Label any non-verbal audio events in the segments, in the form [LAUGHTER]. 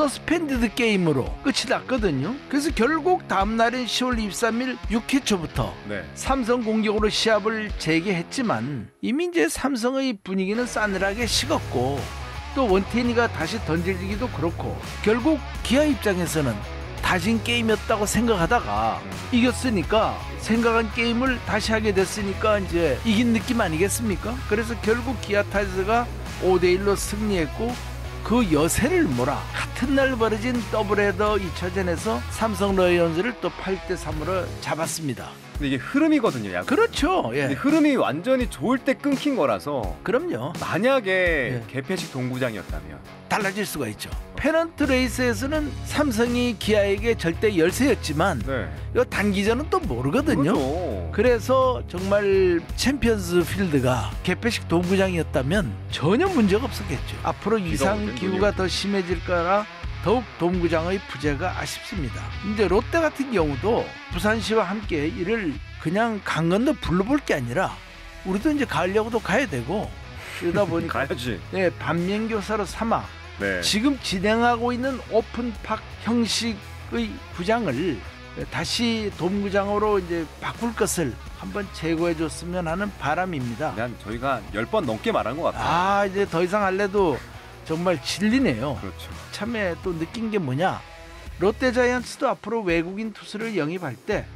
서스펜디드 게임으로 끝이 났거든요. 그래서 결국 다음 날인 10월 23일 6회 초부터 네. 삼성 공격으로 시합을 재개했지만 이미 이제 삼성의 분위기는 싸늘하게 식었고 또 원태인이가 다시 던질기도 그렇고 결국 기아 입장에서는 다진 게임이었다고 생각하다가 음. 이겼으니까 생각한 게임을 다시 하게 됐으니까 이제 이긴 느낌 아니겠습니까? 그래서 결국 기아 타이즈가 5대1로 승리했고 그 여세를 몰아 같은 날 벌어진 더블헤더 2차전에서 삼성 러이언즈를 또 8대 3으로 잡았습니다. 근데 이게 흐름이거든요. 야구. 그렇죠. 예. 흐름이 완전히 좋을 때 끊긴 거라서 그럼요. 만약에 예. 개폐식 동구장이었다면 달라질 수가 있죠. 페넌트 레이스에서는 삼성이 기아에게 절대 열세였지만 네. 이 단기전은 또 모르거든요. 그렇죠. 그래서 정말 챔피언스 필드가 개폐식 동구장이었다면 전혀 문제가 없었겠죠. 앞으로 이상 기후가 더 심해질 거라 더욱 동구장의 부재가 아쉽습니다. 이제 롯데 같은 경우도 부산시와 함께 이를 그냥 강건도 불러볼 게 아니라 우리도 이제 가려고도 가야 되고 그러다 [LAUGHS] 보니까 가야지. 네, 반면교사로 삼아 네. 지금 진행하고 있는 오픈팍 형식의 구장을 다시 돔구장으로 이제 바꿀 것을 한번 제고해 줬으면 하는 바람입니다. 그냥 저희가 열 번 넘게 말한 것 같아요. 아, 이제 더 이상 할래도 정말 진리네요. 그렇죠. 참에 또 느낀 게 뭐냐? 롯데자이언츠도 앞으로 외국인 투수를 영입할 때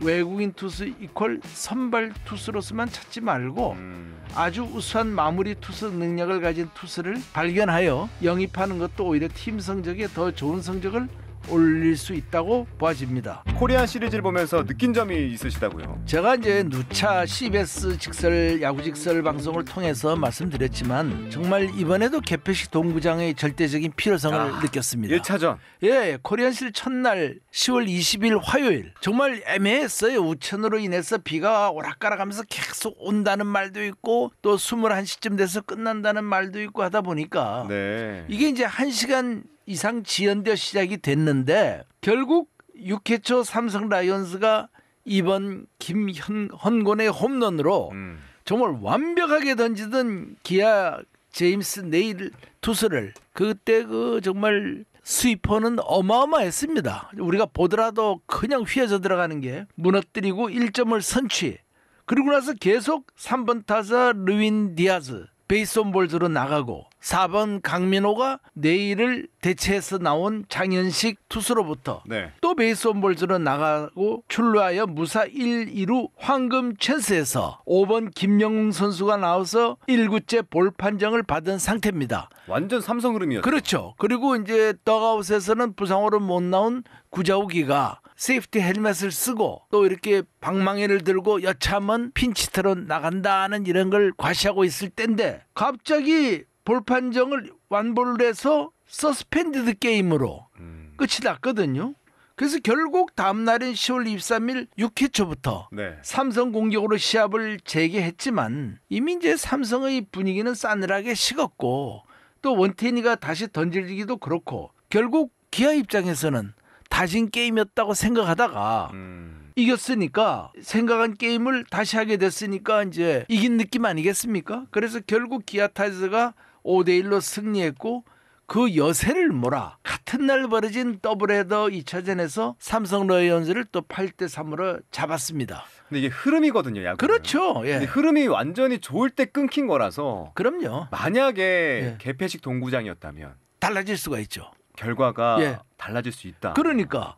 외국인 투수 이퀄 선발 투수로서만 찾지 말고 음. 아주 우수한 마무리 투수 능력을 가진 투수를 발견하여 영입하는 것도 오히려 팀 성적에 더 좋은 성적을 올릴 수 있다고 보아집니다. 코리안 시리즈를 보면서 느낀 점이 있으시다고요? 제가 이제 누차 CBS 직설 야구 직설 방송을 통해서 말씀드렸지만 정말 이번에도 개폐식 동구장의 절대적인 필요성을 아, 느꼈습니다. 1차전. 예, 예. 코리안 시리즈 첫날 10월 20일 화요일 정말 애매했어요. 우천으로 인해서 비가 오락가락하면서 계속 온다는 말도 있고 또 21시쯤 돼서 끝난다는 말도 있고 하다 보니까 네. 이게 이제 1시간 이상 지연되어 시작이 됐는데 결국 6회 초 삼성 라이온스가 이번 김헌곤의 홈런으로 음. 정말 완벽하게 던지던 기아 제임스 네일 투수를 그때 그 정말 스위퍼는 어마어마했습니다. 우리가 보더라도 그냥 휘어져 들어가는 게 무너뜨리고 1점을 선취. 그리고 나서 계속 3번 타자 르윈 디아즈 베이스온볼드로 나가고 4번 강민호가 내일을 대체해서 나온 장현식 투수로부터 네. 또 베이스온볼즈로 나가고 출루하여 무사 1, 2루 황금 찬스에서 5번 김영웅 선수가 나와서 1구째 볼 판정을 받은 상태입니다. 완전 삼성 흐름이었죠. 그렇죠. 그리고 이제 떡아웃에서는 부상으로 못 나온 구자욱이가 세이프티 헬멧을 쓰고 또 이렇게 방망이를 들고 여차하면 핀치터로 나간다는 이런 걸 과시하고 있을 때인데 갑자기 볼 판정을 완볼을 해서 서스펜디드 게임으로 음. 끝이 났거든요. 그래서 결국 다음 날인 10월 23일 6회 초부터 네. 삼성 공격으로 시합을 재개했지만 이미 이제 삼성의 분위기는 싸늘하게 식었고 또 원태인이가 다시 던질기도 그렇고 결국 기아 입장에서는 다진 게임이었다고 생각하다가 음. 이겼으니까 생각한 게임을 다시 하게 됐으니까 이제 이긴 느낌 아니겠습니까? 그래서 결국 기아 타이즈가 5대 1로 승리했고 그 여세를 몰아 같은 날 벌어진 더블헤더 2차전에서 삼성 러이언즈를 또 8대 3으로 잡았습니다. 근데 이게 흐름이거든요, 야구. 그렇죠. 예. 흐름이 완전히 좋을 때 끊긴 거라서. 그럼요. 만약에 예. 개폐식 동구장이었다면 달라질 수가 있죠. 결과가 예. 달라질 수 있다. 그러니까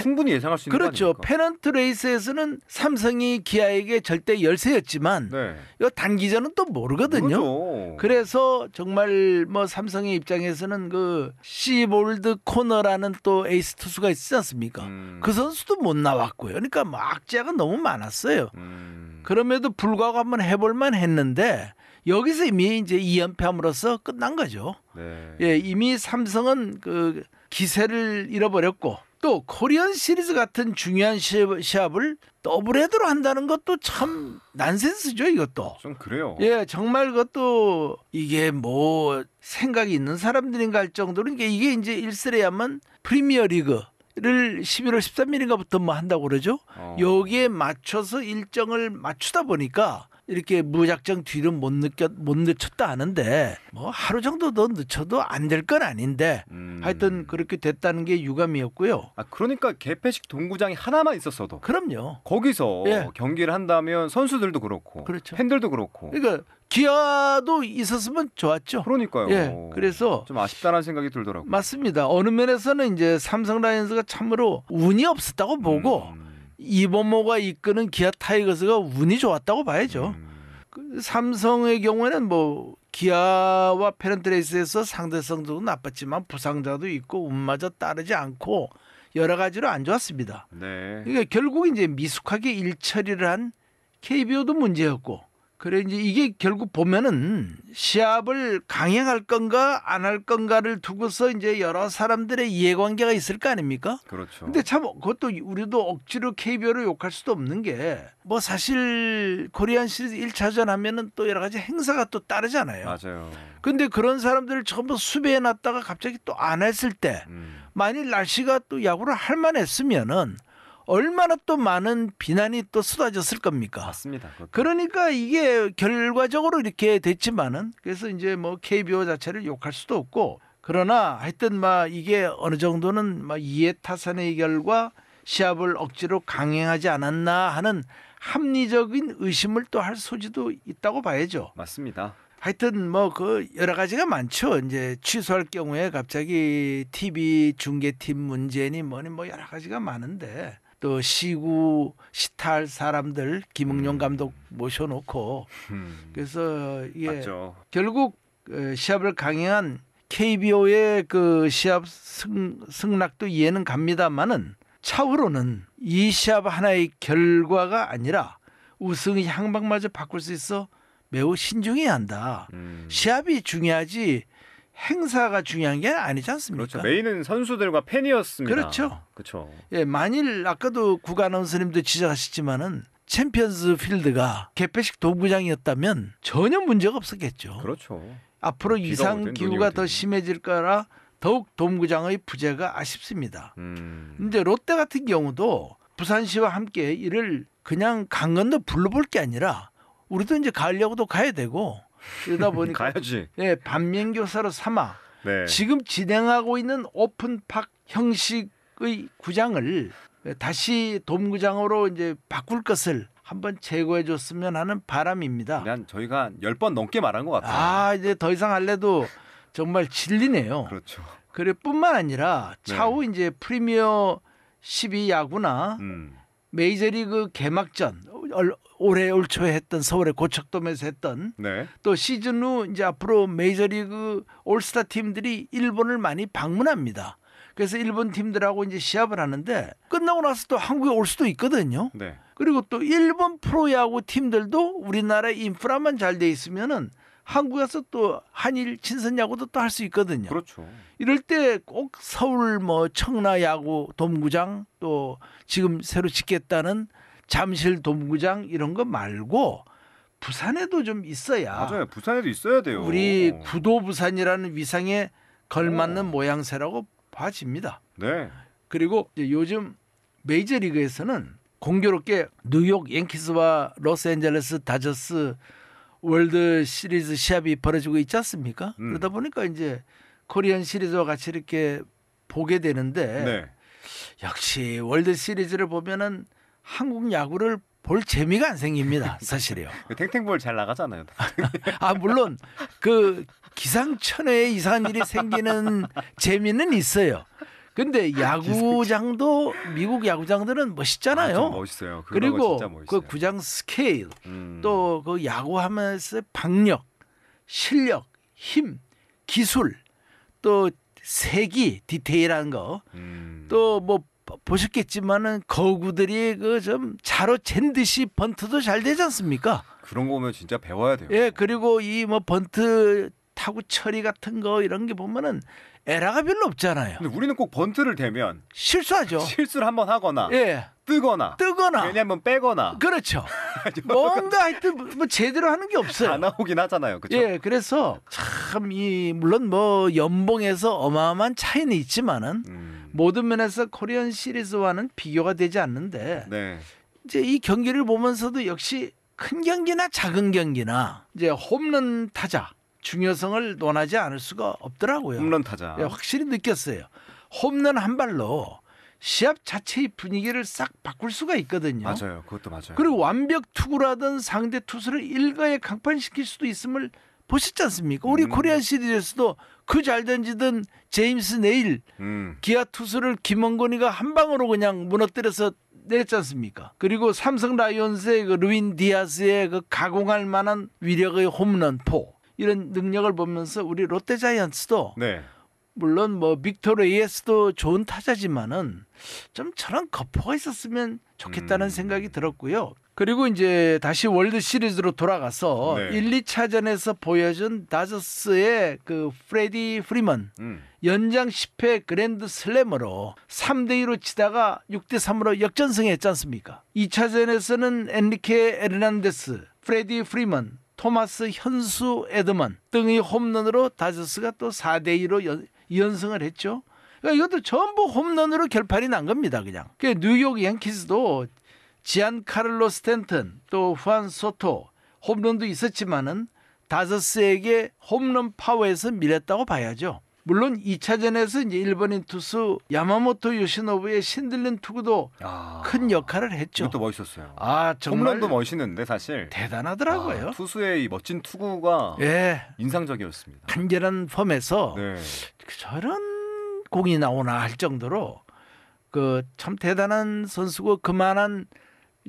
충분히 예상할 수 있는 그렇죠. 페넌트 레이스에서는 삼성이 기아에게 절대 열세였지만 네. 이 단기전은 또 모르거든요. 그렇죠. 그래서 정말 뭐 삼성의 입장에서는 그 시볼드 코너라는 또 에이스 투수가 있지 않습니까? 음. 그 선수도 못 나왔고요. 그러니까 뭐 악재가 너무 많았어요. 음. 그럼에도 불구하고 한번 해볼만 했는데 여기서 이미 이제 이연패함으로써 끝난 거죠. 네. 예, 이미 삼성은 그 기세를 잃어버렸고 또 코리안 시리즈 같은 중요한 시합을 더블헤드로 한다는 것도 참 난센스죠 이것도. 좀 그래요. 예, 정말 그것도 이게 뭐 생각이 있는 사람들인가 할 정도로 이게 이게 이제 일스레야만 프리미어 리그 를 11월 13일인가부터 뭐 한다고 그러죠. 어. 여기에 맞춰서 일정을 맞추다 보니까 이렇게 무작정 뒤를 못 느꼈 못 늦췄다 하는데 뭐 하루 정도 더 늦춰도 안 될 건 아닌데 음. 하여튼 그렇게 됐다는 게 유감이었고요. 아 그러니까 개폐식 동구장이 하나만 있었어도 그럼요. 거기서 예. 경기를 한다면 선수들도 그렇고 그렇죠. 팬들도 그렇고 그러니까 기아도 있었으면 좋았죠. 그러니까요. 예. 그래서 좀 아쉽다는 생각이 들더라고요. 맞습니다. 어느 면에서는 이제 삼성 라이온즈가 참으로 운이 없었다고 보고 음. 이범모가 이끄는 기아 타이거스가 운이 좋았다고 봐야죠. 음. 그 삼성의 경우에는 뭐 기아와 페런트레이스에서 상대성도 나빴지만 부상자도 있고 운마저 따르지 않고 여러 가지로 안 좋았습니다. 네. 그러니까 결국 이제 미숙하게 일처리를 한 KBO도 문제였고 그래 이제 이게 결국 보면은 시합을 강행할 건가 안 할 건가를 두고서 이제 여러 사람들의 이해관계가 있을 거 아닙니까? 그렇죠. 근데 참 그것도 우리도 억지로 KBO를 욕할 수도 없는 게 뭐 사실 코리안 시리즈 1차전 하면은 또 여러 가지 행사가 또 따르잖아요. 맞아요. 근데 그런 사람들을 전부 수배해 놨다가 갑자기 또 안 했을 때 음. 만일 날씨가 또 야구를 할 만했으면은 얼마나 또 많은 비난이 또 쏟아졌을 겁니까? 맞습니다. 그것도. 그러니까 이게 결과적으로 이렇게 됐지만은 그래서 이제 뭐 KBO 자체를 욕할 수도 없고 그러나 하여튼 막 이게 어느 정도는 막 이해 타산의 결과 시합을 억지로 강행하지 않았나 하는 합리적인 의심을 또 할 소지도 있다고 봐야죠. 맞습니다. 하여튼 뭐 그 여러 가지가 많죠. 이제 취소할 경우에 갑자기 TV 중계팀 문제니 뭐니 뭐 여러 가지가 많은데 또 시구 시탈 사람들 김응용 음. 감독 모셔놓고 음. 그래서 이게 예, 결국 어, 시합을 강행한 KBO의 그 시합 승, 승락도 이해는 갑니다만은 차후로는 이 시합 하나의 결과가 아니라 우승의 향방마저 바꿀 수 있어 매우 신중해야 한다. 음. 시합이 중요하지 행사가 중요한 게 아니지 않습니까? 그렇죠. 메인은 선수들과 팬이었습니다. 그렇죠. 그렇죠. 예, 만일 아까도 구간원스님도 지적하셨지만은 챔피언스 필드가 개폐식 도구장이었다면 전혀 문제가 없었겠죠. 그렇죠. 앞으로 이상 기후가 더 심해질 거라 더욱 도구장의 부재가 아쉽습니다. 음. 근데 롯데 같은 경우도 부산시와 함께 이를 그냥 강건도 불러볼 게 아니라 우리도 이제 가려고도 가야 되고 그러다 보니까 [LAUGHS] 가야지. 네, 반면교사로 삼아 네. 지금 진행하고 있는 오픈팍 형식의 구장을 다시 돔구장으로 이제 바꿀 것을 한번 제거해 줬으면 하는 바람입니다. 난 저희가 열 번 넘게 말한 것 같아요. 아, 이제 더 이상 할래도 정말 질리네요. 그렇죠. 그래 뿐만 아니라 차후 네. 이제 프리미어 12 야구나 음. 메이저리그 개막전 올, 해올 초에 했던 서울의 고척돔에서 했던 네. 또 시즌 후 이제 앞으로 메이저리그 올스타 팀들이 일본을 많이 방문합니다. 그래서 일본 팀들하고 이제 시합을 하는데 끝나고 나서 또 한국에 올 수도 있거든요. 네. 그리고 또 일본 프로야구 팀들도 우리나라 의 인프라만 잘 돼 있으면은 한국에서 또 한일 친선 야구도 또 할 수 있거든요. 그렇죠. 이럴 때 꼭 서울 뭐 청라 야구 돔구장 또 지금 새로 짓겠다는 잠실 동구장 이런 거 말고 부산에도 좀 있어야 맞아요. 부산에도 있어야 돼요. 우리 구도 부산이라는 위상에 걸맞는 오. 모양새라고 봐집니다. 네. 그리고 요즘 메이저리그에서는 공교롭게 뉴욕 y a n 와 로스앤젤레스 다저스 월드 시리즈 시합이 벌어지고 있지 않습니까? 음. 그러다 보니까 이제 코리안 시리즈와 같이 이렇게 보게 되는데 네. 역시 월드 시리즈를 보면은 한국 야구를 볼 재미가 안 생깁니다. 사실이요. [LAUGHS] 그 탱탱볼 잘 나가잖아요. [LAUGHS] 아 물론 그 기상천외 의 이상한 일이 생기는 재미는 있어요. 근데 아, 야구장도 미국 야구장들은 멋있잖아요. 아, 멋있어요. 그리고 멋있어요. 그 구장 스케일 음. 또그 야구하면서 박력, 실력, 힘, 기술 또 세기 디테일한 거, 음. 또뭐 뭐 보셨겠지만은 거구들이 그좀 자로 잰 듯이 번트도 잘 되지 않습니까? 그런 거 보면 진짜 배워야 돼요. 예, 그리고 이 뭐 번트 타구 처리 같은 거 이런 게 보면은 에라가 별로 없잖아요. 근데 우리는 꼭 번트를 대면 실수하죠. [LAUGHS] 실수를 한번 하거나 예. 뜨거나 뜨거나 왜냐면 빼거나 그렇죠. [LAUGHS] 뭔가 하여튼 뭐 제대로 하는 게 없어요. 안 나오긴 하잖아요. 그렇죠? 예, 그래서 참 이 물론 뭐 연봉에서 어마어마한 차이는 있지만은 음. 모든 면에서 코리안 시리즈와는 비교가 되지 않는데 네. 이제 이 경기를 보면서도 역시 큰 경기나 작은 경기나 이제 홈런 타자 중요성을 논하지 않을 수가 없더라고요. 홈런 타자 예, 확실히 느꼈어요. 홈런 한 발로 시합 자체의 분위기를 싹 바꿀 수가 있거든요. 맞아요. 그것도 맞아요. 그리고 완벽 투구라던 상대 투수를 일가에 강판시킬 수도 있음을 보셨지 않습니까? 우리 음. 코리아 시리즈에서도 그 잘 던지던 제임스 네일 음. 기아 투수를 김원곤이가 한 방으로 그냥 무너뜨려서 내렸지 않습니까? 그리고 삼성 라이온스의 그 루인 디아스의 그 가공할 만한 위력의 홈런 포 이런 능력을 보면서 우리 롯데 자이언츠도 네. 물론 뭐 빅토르 에스도 좋은 타자지만은 좀 저런 거포가 있었으면 좋겠다는 음. 생각이 들었고요. 그리고 이제 다시 월드 시리즈로 돌아가서 네. 1, 2차전에서 보여준 다저스의 그 프레디 프리먼 음. 연장 10회 그랜드 슬램으로 3대 2로 치다가 6대 3으로 역전승했지 않습니까? 2차전에서는 엔리케 에르난데스, 프레디 프리먼, 토마스 현수 에드먼 등의 홈런으로 다저스가 또 4대 2로 연, 승을 했죠. 그러니까 이것도 전부 홈런으로 결판이 난 겁니다, 그냥. 그 뉴욕 양키스도 지안 카를로 스탠튼 또 후안 소토 홈런도 있었지만은 다저스에게 홈런 파워에서 밀렸다고 봐야죠. 물론 2차전에서 이제 일본인 투수 야마모토 요시노부의 신들린 투구도 야, 아, 큰 역할을 했죠. 이것도 멋있었어요. 아 정말 홈런도 멋있는데 사실 대단하더라고요. 아, 투수의 멋진 투구가 예. 인상적이었습니다. 간결한 펌에서 네. 저런 공이 나오나 할 정도로 그 참 대단한 선수고 그만한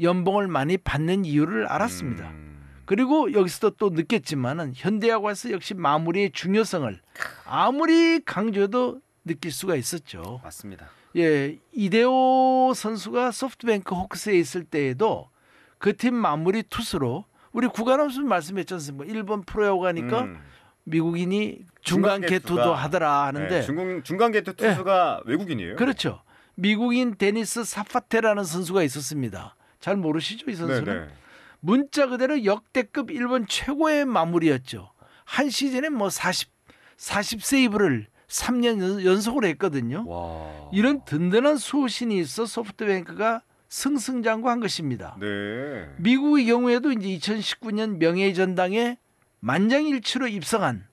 연봉을 많이 받는 이유를 알았습니다. 음. 그리고 여기서도 또 느꼈지만은 현대화가 와서 역시 마무리의 중요성을 아무리 강조해도 느낄 수가 있었죠. 맞습니다. 예, 이대호 선수가 소프트뱅크 호크스에 있을 때에도 그 팀 마무리 투수로 우리 구간홈수 말씀했잖습니까 일본 프로야구 가니까 음. 미국인이 중간, 개투도 하더라 하는데 네, 중간, 중간 개투 예. 투수가 예, 외국인이에요? 그렇죠. 미국인 데니스 사파테라는 선수가 있었습니다. 잘 모르시죠 이 선수는 네네. 네. 문자 그대로 역대급 일본 최고의 마무리였죠. 한 시즌에 뭐 40, 40 세이브를 3년 연속으로 했거든요. 와. 이런 든든한 수호신이 있어 소프트뱅크가 승승장구한 것입니다. 네. 미국의 경우에도 이제 2019년 명예의 전당에 만장일치로 입성한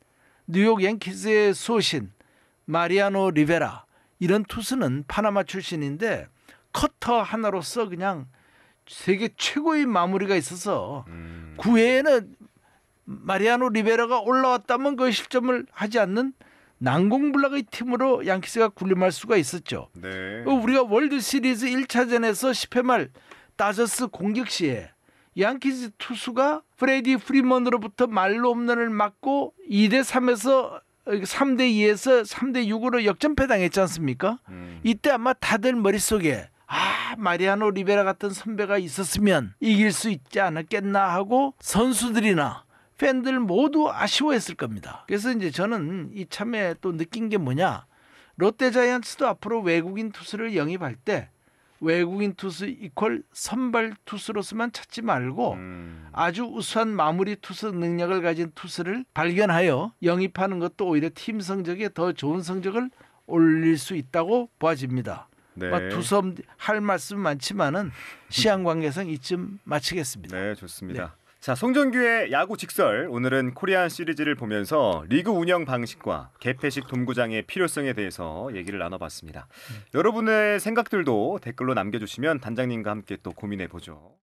뉴욕 앵키스의 수호신 마리아노 리베라 이런 투수는 파나마 출신인데 커터 하나로서 그냥 세계 최고의 마무리가 있어서 음. 9회에는 그 마리아노 리베라가 올라왔다면 그 실점을 하지 않는 난공불락의 팀으로 양키스가 군림할 수가 있었죠. 네. 그 우리가 월드 시리즈 1차전에서 10회 말 다저스 공격 시에 양키스 투수가 프레디 프리먼으로부터 말로 홈런을 맞고 2대 3에서 3대 2에서 3대 6으로 역전패 당했지 않습니까? 음. 이때 아마 다들 머릿속에 마리아노 리베라 같은 선배가 있었으면 이길 수 있지 않았겠나 하고 선수들이나 팬들 모두 아쉬워했을 겁니다. 그래서 이제 저는 이 참에 또 느낀 게 뭐냐. 롯데 자이언츠도 앞으로 외국인 투수를 영입할 때 외국인 투수 이퀄 선발 투수로서만 찾지 말고 음. 아주 우수한 마무리 투수 능력을 가진 투수를 발견하여 영입하는 것도 오히려 팀 성적에 더 좋은 성적을 올릴 수 있다고 보아집니다. 네. 두섬 할 말씀 많지만은 시향 관계상 이쯤 마치겠습니다. 네, 좋습니다. 네. 자, 송정규의 야구 직설. 오늘은 코리안 시리즈를 보면서 리그 운영 방식과 개폐식 동구장의 필요성에 대해서 얘기를 나눠봤습니다. 음. 여러분의 생각들도 댓글로 남겨주시면 단장님과 함께 또 고민해보죠.